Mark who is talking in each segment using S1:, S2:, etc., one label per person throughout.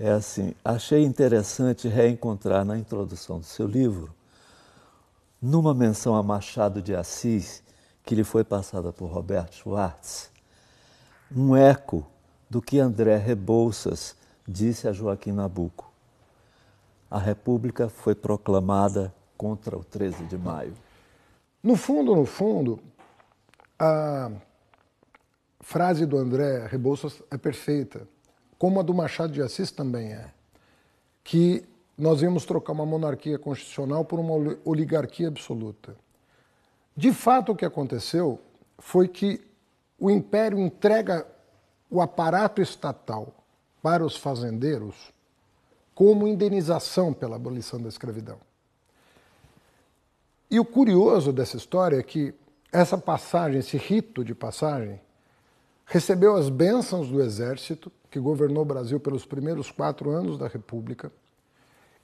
S1: é assim: achei interessante reencontrar na introdução do seu livro, numa menção a Machado de Assis, que lhe foi passada por Roberto Schwartz, um eco do que André Rebouças disse a Joaquim Nabuco. A República foi proclamada contra o 13 de maio. No fundo, no fundo,
S2: a frase do André Rebouças é perfeita como a do Machado de Assis também é, que nós íamos trocar uma monarquia constitucional por uma oligarquia absoluta. De fato, o que aconteceu foi que o império entrega o aparato estatal para os fazendeiros como indenização pela abolição da escravidão. E o curioso dessa história é que essa passagem, esse rito de passagem, recebeu as bênçãos do Exército, que governou o Brasil pelos primeiros quatro anos da República,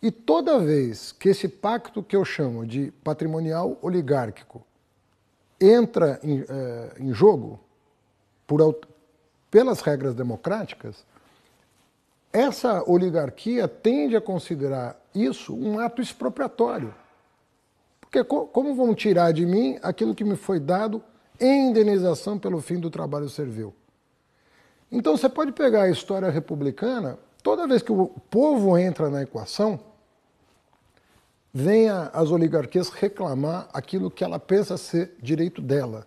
S2: e toda vez que esse pacto que eu chamo de patrimonial oligárquico entra em, eh, em jogo por, pelas regras democráticas, essa oligarquia tende a considerar isso um ato expropriatório. Porque como vão tirar de mim aquilo que me foi dado em indenização pelo fim do trabalho servil. Então você pode pegar a história republicana, toda vez que o povo entra na equação, vem as oligarquias reclamar aquilo que ela pensa ser direito dela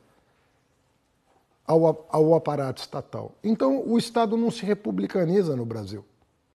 S2: ao, ao aparato estatal. Então o Estado não se republicaniza no Brasil.